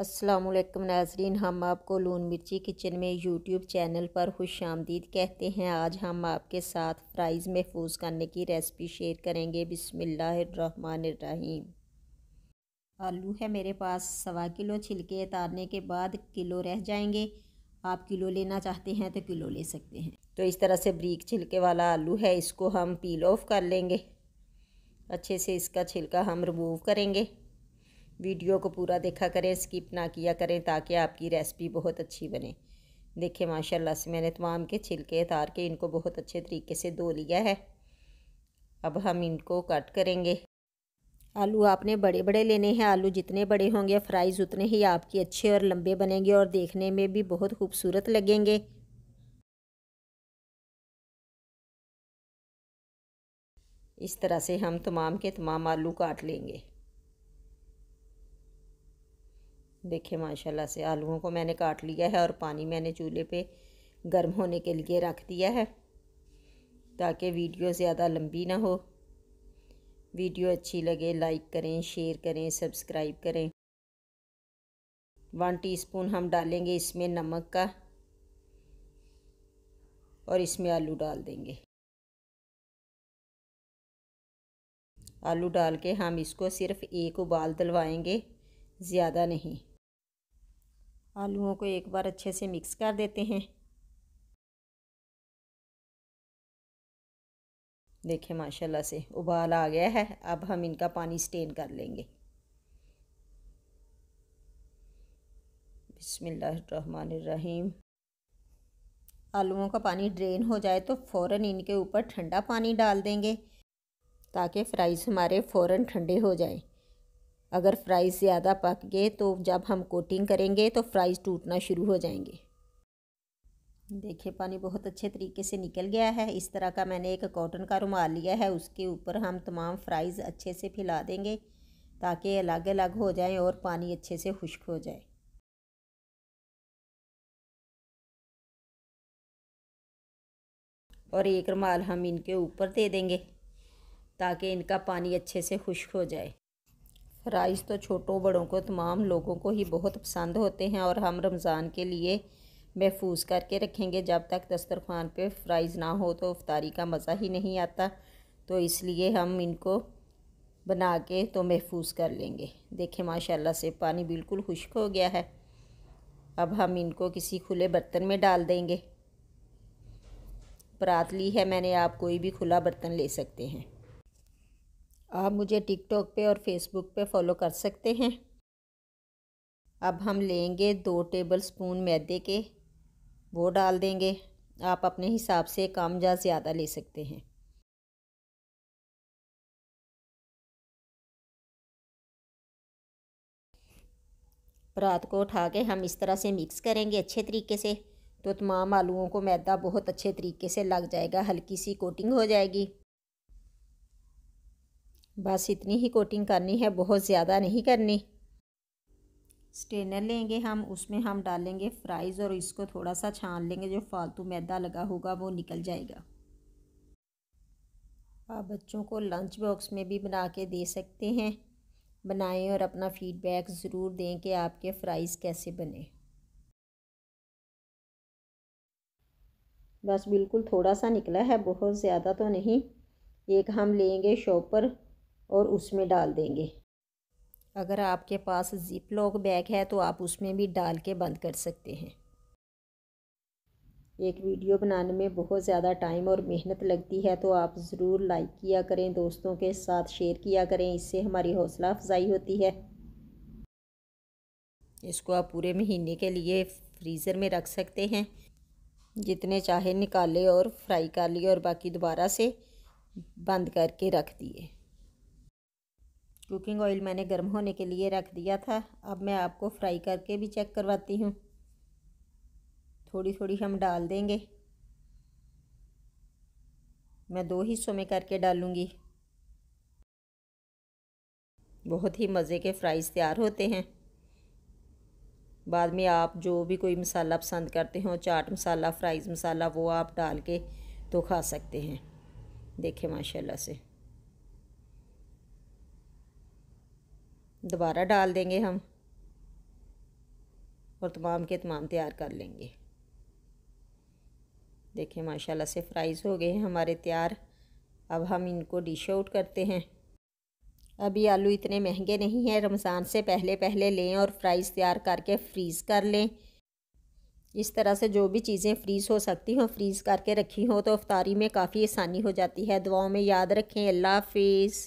असलकम नाजरीन हम आपको लून मिर्ची किचन में यूट्यूब चैनल पर खुश आमदीद कहते हैं आज हम आपके साथ फ्राइज़ महफूज करने की रेसिपी शेयर करेंगे बिसमीम आलू है मेरे पास सवा किलो छिलके उतारने के बाद किलो रह जाएंगे आप किलो लेना चाहते हैं तो किलो ले सकते हैं तो इस तरह से ब्रीक छिलके वाला आलू है इसको हम पील ऑफ कर लेंगे अच्छे से इसका छिलका हम रिमूव करेंगे वीडियो को पूरा देखा करें स्किप ना किया करें ताकि आपकी रेसिपी बहुत अच्छी बने देखिए माशाल्लाह से मैंने तमाम के छिलके उतार के इनको बहुत अच्छे तरीके से धो लिया है अब हम इनको कट करेंगे आलू आपने बड़े बड़े लेने हैं आलू जितने बड़े होंगे फ्राइज़ उतने ही आपके अच्छे और लंबे बनेंगे और देखने में भी बहुत खूबसूरत लगेंगे इस तरह से हम तमाम के तमाम आलू काट लेंगे देखिए माशाल्लाह से आलूओं को मैंने काट लिया है और पानी मैंने चूल्हे पे गर्म होने के लिए रख दिया है ताकि वीडियो ज़्यादा लंबी ना हो वीडियो अच्छी लगे लाइक करें शेयर करें सब्सक्राइब करें वन टीस्पून हम डालेंगे इसमें नमक का और इसमें आलू डाल देंगे आलू डाल के हम इसको सिर्फ़ एक उबाल दिलवाएंगे ज़्यादा नहीं आलूओं को एक बार अच्छे से मिक्स कर देते हैं देखें माशाल्लाह से उबाल आ गया है अब हम इनका पानी स्टेन कर लेंगे बिसमीम आलूओं का पानी ड्रेन हो जाए तो फ़ौर इनके ऊपर ठंडा पानी डाल देंगे ताकि फ्राइज़ हमारे फ़ौर ठंडे हो जाए अगर फ्राइज़ ज़्यादा पक गए तो जब हम कोटिंग करेंगे तो फ्राइज़ टूटना शुरू हो जाएंगे देखिए पानी बहुत अच्छे तरीके से निकल गया है इस तरह का मैंने एक कॉटन का रुमाल लिया है उसके ऊपर हम तमाम फ्राइज़ अच्छे से फैला देंगे ताकि अलग अलग हो जाएं और पानी अच्छे से खुश्क हो जाए और एक रुमाल हम इनके ऊपर दे देंगे ताकि इनका पानी अच्छे से खुश्क हो जाए राइस तो छोटों बड़ों को तमाम लोगों को ही बहुत पसंद होते हैं और हम रमज़ान के लिए महफूज करके रखेंगे जब तक दस्तरखान पे फ्राइज़ ना हो तो अफ्तारी का मज़ा ही नहीं आता तो इसलिए हम इनको बना के तो महफूज कर लेंगे देखें माशाल्लाह से पानी बिल्कुल खुश्क हो गया है अब हम इनको किसी खुले बर्तन में डाल देंगे परात ली है मैंने आप कोई भी खुला बर्तन ले सकते हैं आप मुझे टिकटॉक पे और फेसबुक पे फॉलो कर सकते हैं अब हम लेंगे दो टेबल स्पून मैदे के वो डाल देंगे आप अपने हिसाब से कम या ज़्यादा ले सकते हैं रात को उठा के हम इस तरह से मिक्स करेंगे अच्छे तरीके से तो तमाम आलूओं को मैदा बहुत अच्छे तरीके से लग जाएगा हल्की सी कोटिंग हो जाएगी बस इतनी ही कोटिंग करनी है बहुत ज़्यादा नहीं करनी स्टेनर लेंगे हम उसमें हम डालेंगे फ्राइज़ और इसको थोड़ा सा छान लेंगे जो फालतू मैदा लगा होगा वो निकल जाएगा आप बच्चों को लंच बॉक्स में भी बना के दे सकते हैं बनाएं और अपना फीडबैक ज़रूर दें कि आपके फ़्राइज़ कैसे बने बस बिल्कुल थोड़ा सा निकला है बहुत ज़्यादा तो नहीं एक हम लेंगे शॉपर और उसमें डाल देंगे अगर आपके पास ज़िप लॉक बैग है तो आप उसमें भी डाल के बंद कर सकते हैं एक वीडियो बनाने में बहुत ज़्यादा टाइम और मेहनत लगती है तो आप ज़रूर लाइक किया करें दोस्तों के साथ शेयर किया करें इससे हमारी हौसला अफजाई होती है इसको आप पूरे महीने के लिए फ्रीज़र में रख सकते हैं जितने चाहे निकाले और फ्राई कर लिए और बाकी दोबारा से बंद करके रख दिए कुकिंग ऑयल मैंने गर्म होने के लिए रख दिया था अब मैं आपको फ्राई करके भी चेक करवाती हूँ थोड़ी थोड़ी हम डाल देंगे मैं दो हिस्सों में करके डालूँगी बहुत ही मज़े के फ्राइज़ तैयार होते हैं बाद में आप जो भी कोई मसाला पसंद करते हो चाट मसाला फ्राइज़ मसाला वो आप डाल के तो खा सकते हैं देखें माशाल्लाह से दोबारा डाल देंगे हम और तमाम के तमाम तैयार कर लेंगे देखिए माशाल्लाह से फ्राइज़ हो गए हैं हमारे तैयार अब हम इनको डिश आउट करते हैं अभी आलू इतने महंगे नहीं हैं रमज़ान से पहले पहले लें और फ्राइज़ तैयार करके फ्रीज़ कर लें इस तरह से जो भी चीज़ें फ्रीज़ हो सकती हों फ्रीज़ करके रखी हों तो अफ्तारी में काफ़ी आसानी हो जाती है दुआओं में याद रखें अल्लाह हाफिज़